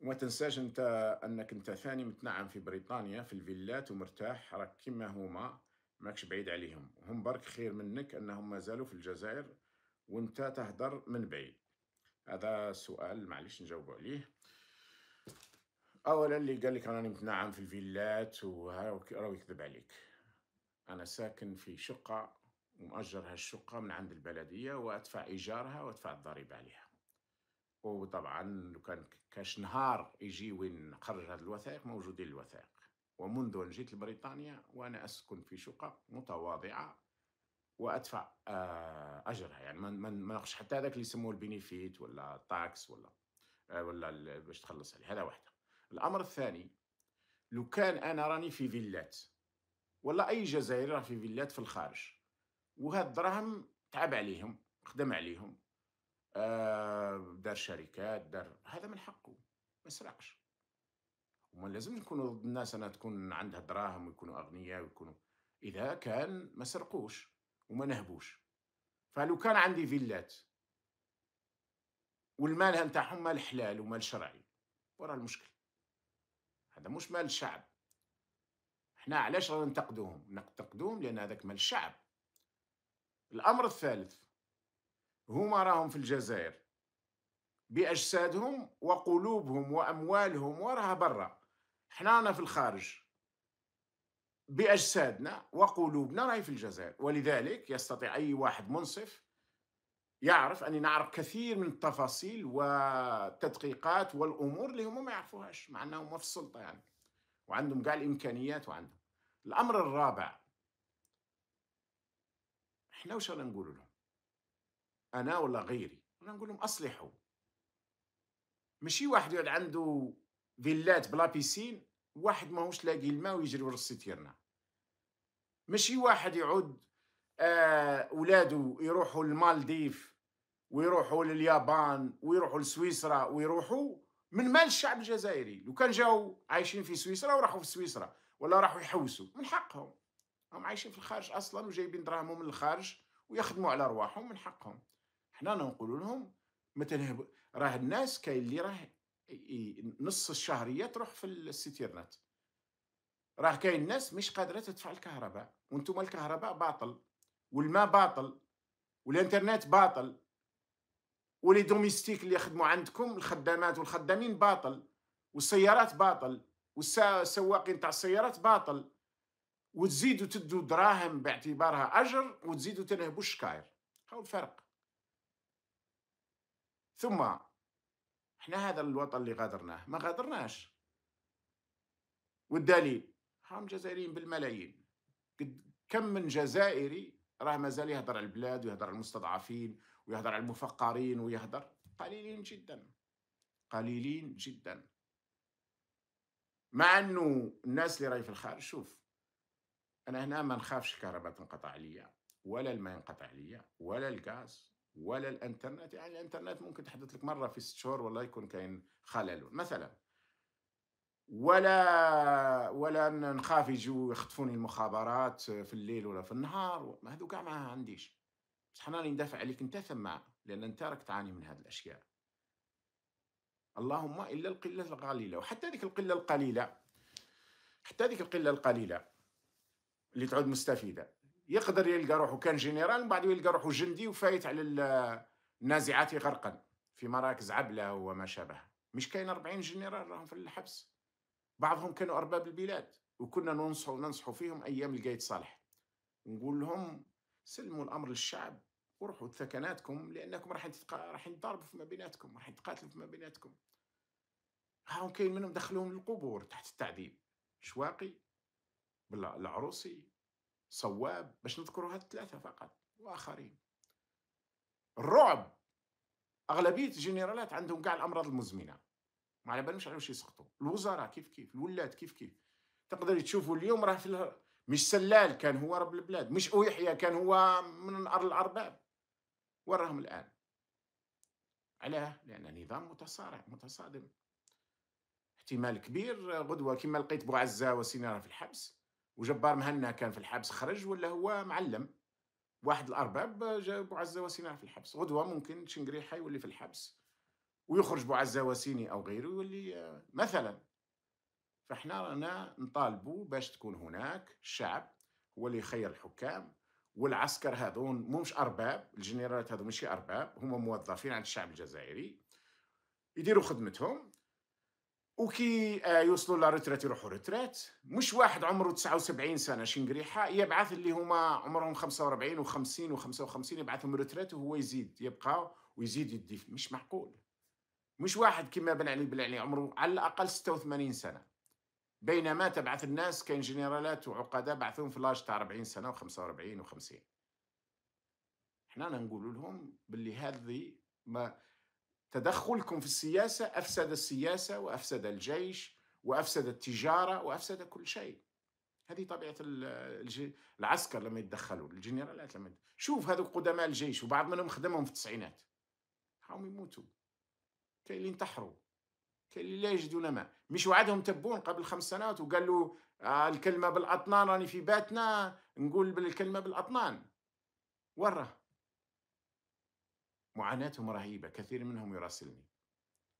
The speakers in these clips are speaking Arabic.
وما تنساش انت انك انت ثاني متنعم في بريطانيا في الفيلات ومرتاح راك كيما هما ماكش بعيد عليهم هم برك خير منك انهم مازالوا في الجزائر وانت تهدر من بعيد هذا سؤال معليش نجاوبوا عليه اولا اللي قال لك راني متنعم في الفيلات وراو يكذب عليك انا ساكن في شقه ومأجر هالشقه من عند البلديه وادفع ايجارها وادفع الضريبه عليها وطبعا لو كان كاش نهار يجي وين نخرج هذه الوثائق موجودين الوثائق ومنذ أن جيت لبريطانيا وأنا أسكن في شقق متواضعة وأدفع آه، أجرها يعني ما ناخش حتى هذاك اللي يسموه البينيفيت ولا تاكس ولا آه، ولا باش تخلص عليه هذا واحدة الأمر الثاني لو كان أنا راني في فيلات ولا أي جزائري راه في فيلات في الخارج وهاد الدراهم تعب عليهم خدم عليهم آه، دار شركات دار هذا من حقه ما سرقش وما لازم يكونوا ضد الناس انها تكون عندها دراهم ويكونوا اغنياء ويكونوا اذا كان ما سرقوش وما نهبوش فلو كان عندي فيلات والمال نتاعهم مال حلال ومال شرعي وراه المشكل هذا مش مال الشعب احنا علاش ننتقدوهم ننتقدوهم لان هذاك مال الشعب الامر الثالث هما راهم في الجزائر بأجسادهم وقلوبهم وأموالهم وراها برا حنانا في الخارج بأجسادنا وقلوبنا راهي في الجزائر ولذلك يستطيع أي واحد منصف يعرف أني نعرف كثير من التفاصيل والتدقيقات والأمور اللي هما ما يعرفوهاش مع أنهم في السلطة يعني وعندهم كاع الإمكانيات وعندهم الأمر الرابع احنا واش نقول لهم انا ولا غيري انا نقول لهم اصلحوا ماشي واحد يقعد عنده فيلات بلا بيسين واحد ماهوش لاقي الماء ويجري ورا السيتيرنا ماشي واحد يعود آه يروحوا للمالديف ويروحوا لليابان ويروحوا لسويسرا ويروحوا من مال الشعب الجزائري لو كان جاو عايشين في سويسرا وراحوا في سويسرا ولا راحوا يحوسوا من حقهم هم عايشين في الخارج اصلا وجايبين دراهمهم من الخارج ويخدموا على ارواحهم من حقهم حنا نقول لهم مثلا راه الناس كاين اللي راه نص الشهريه تروح في السيتيرنات راه كاين الناس مش قادره تدفع الكهرباء وانتم الكهرباء باطل والماء باطل والانترنت باطل ولي دوميستيك اللي يخدموا عندكم الخدامات والخدامين باطل والسيارات باطل والسواقين تاع السيارات باطل وتزيدوا تدوا دراهم باعتبارها اجر وتزيدوا تنهبوا الشكاير هاو الفرق ثم احنا هذا الوطن اللي غادرناه ما غادرناش والدليل هم جزائريين بالملايين كم من جزائري راه مازال يهضر على البلاد ويهضر على المستضعفين ويهضر على المفقرين ويهضر قليلين جدا قليلين جدا مع انه الناس اللي راهي في الخارج شوف انا هنا ما نخافش الكهرباء تنقطع عليا ولا الماء ينقطع عليا ولا الغاز ولا الانترنت يعني الانترنت ممكن تحدث لك مره في ست شهور والله يكون كاين خلل مثلا ولا ولا نخاف يجوا يخطفوني المخابرات في الليل ولا في النهار ما هذو كاع ما عنديش بصح انا ندافع عليك انت ثم لان انت راك تعاني من هذه الاشياء اللهم الا القله القليله وحتى هذيك القله القليله حتى هذيك القله القليله اللي تعود مستفيده يقدر يلقى روحه كان جنرال من بعد يلقى روحه جندي وفايت على النازعات غرقا في مراكز عبله وما شابه مش كاين 40 جنرال راهم في الحبس بعضهم كانوا ارباب البلاد وكنا ننصحوا ننصحوا فيهم ايام لقيت صالح نقول لهم سلموا الامر للشعب وروحوا لثكناتكم لانكم راح تتق... راح تضاربوا فيما بيناتكم راح تقاتلوا فيما بيناتكم هاهم كاين منهم دخلوهم للقبور تحت التعذيب شواقي بالعروسي صواب باش نذكروا الثلاثه فقط وآخرين الرعب أغلبية الجنرالات عندهم كاع الأمراض المزمنة ما على بالهمش على واش يسقطوا الوزراء كيف كيف الولاد كيف كيف تقدر تشوفوا اليوم راه في الهر. مش سلال كان هو رب البلاد مش يحيى كان هو من أرض الأرباب وراهم الآن علاه لأن نظام متصارع متصادم احتمال كبير غدوة كما لقيت بوعزة وسينا في الحبس وجبار مهنا كان في الحبس خرج ولا هو معلم واحد الارباب جا بوعزه وسيني في الحبس غدوه ممكن شنقريحه يولي في الحبس ويخرج بوعزه وسيني او غيره يولي آه، مثلا فاحنا رانا نطالبوا باش تكون هناك الشعب هو اللي يخير الحكام والعسكر هذون مش ارباب الجنرالات هذو ماشي ارباب هما موظفين عند الشعب الجزائري يديروا خدمتهم وكي آه، يوصلوا لريتريت يروحوا ريتريت مش واحد عمره 79 سنه شنقريحه يبعث اللي هما عمرهم 45 و50 و55 يبعثهم ريتريت وهو يزيد يبقى ويزيد يدي مش معقول مش واحد كما بن علي بن علي عمره على الاقل 86 سنه بينما تبعث الناس كاين جنرالات وعقداء بعثوهم في لاج تاع 40 سنه و45 و50 حنا نقول لهم باللي هذه ما تدخلكم في السياسة أفسد السياسة وأفسد الجيش وأفسد التجارة وأفسد كل شيء هذه طبيعة العسكر لما يتدخلوا الجنرالات لما شوف هذو قدماء الجيش وبعض منهم خدمهم في التسعينات هاهم يموتوا كاين اللي انتحروا كاين اللي لا يجدون ماء مش وعدهم تبون قبل خمس سنوات وقال له آه الكلمة بالأطنان راني في باتنا نقول بالكلمة بالأطنان وين راه معاناتهم رهيبه كثير منهم يراسلني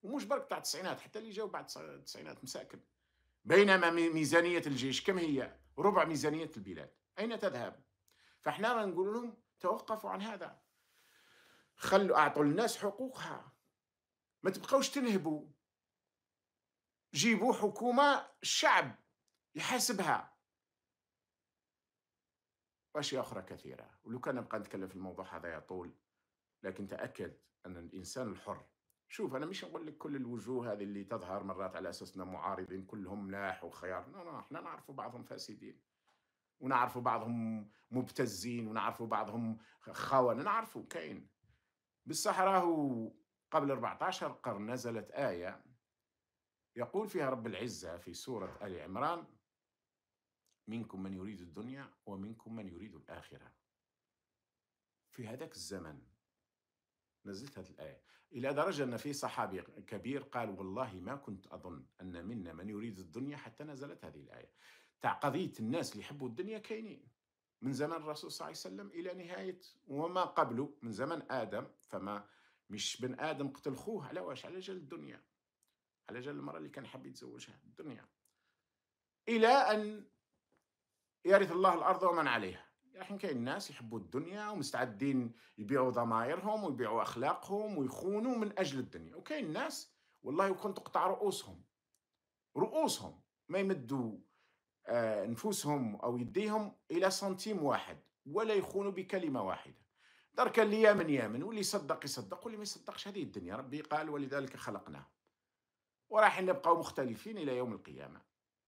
ومش برك تاع التسعينات حتى اللي جاوا بعد التسعينات مساكن بينما ميزانيه الجيش كم هي ربع ميزانيه البلاد اين تذهب فاحنا نقول لهم توقفوا عن هذا خلوا اعطوا الناس حقوقها ما تبقاوش تنهبوا جيبوا حكومه الشعب يحاسبها واشياء اخرى كثيره ولو كان نبقى نتكلم في الموضوع هذا يطول لكن تأكد أن الإنسان الحر شوف أنا مش نقول لك كل الوجوه هذه اللي تظهر مرات على أساس أنهم معارضين كلهم ملاح وخيار لا لا احنا نعرف بعضهم فاسدين ونعرفوا بعضهم مبتزين ونعرفوا بعضهم خونة نعرفوا كاين راهو قبل 14 قرن نزلت آية يقول فيها رب العزة في سورة آل عمران منكم من يريد الدنيا ومنكم من يريد الآخرة في هذاك الزمن نزلت هذه الآية إلى درجة أن في صحابي كبير قال والله ما كنت أظن أن منا من يريد الدنيا حتى نزلت هذه الآية تاع قضية الناس اللي يحبوا الدنيا كاينين من زمن الرسول صلى الله عليه وسلم إلى نهاية وما قبله من زمن آدم فما مش بن آدم قتل خوه على واش على جال الدنيا على جال المرأة اللي كان حاب يتزوجها الدنيا إلى أن يرث الله الأرض ومن عليها احنا كاين ناس يحبوا الدنيا ومستعدين يبيعوا ضمائرهم ويبيعوا اخلاقهم ويخونوا من اجل الدنيا وكاين ناس والله يكون تقطع رؤوسهم رؤوسهم ما يمدوا آه، نفوسهم او يديهم الى سنتيم واحد ولا يخونوا بكلمه واحده درك اللي يامن يامن واللي يصدق يصدق واللي ما يصدقش هذه الدنيا ربي قال ولذلك خلقناه وراح نبقاو مختلفين الى يوم القيامه